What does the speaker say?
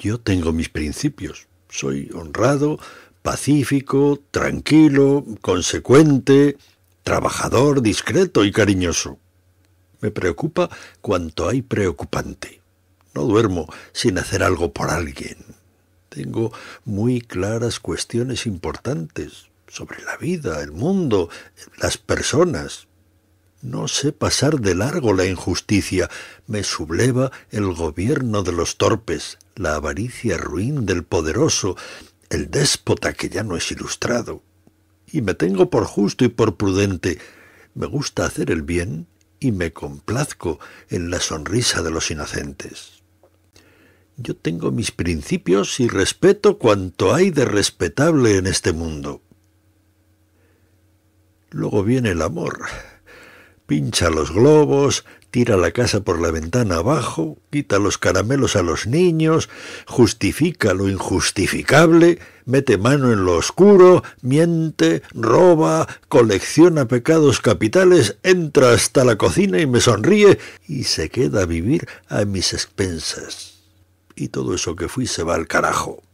Yo tengo mis principios. Soy honrado, pacífico, tranquilo, consecuente, trabajador, discreto y cariñoso. Me preocupa cuanto hay preocupante. No duermo sin hacer algo por alguien. Tengo muy claras cuestiones importantes sobre la vida, el mundo, las personas. No sé pasar de largo la injusticia. Me subleva el gobierno de los torpes, la avaricia ruin del poderoso, el déspota que ya no es ilustrado. Y me tengo por justo y por prudente. Me gusta hacer el bien y me complazco en la sonrisa de los inocentes. Yo tengo mis principios y respeto cuanto hay de respetable en este mundo. Luego viene el amor, pincha los globos, tira la casa por la ventana abajo, quita los caramelos a los niños, justifica lo injustificable, mete mano en lo oscuro, miente, roba, colecciona pecados capitales, entra hasta la cocina y me sonríe y se queda a vivir a mis expensas. Y todo eso que fui se va al carajo.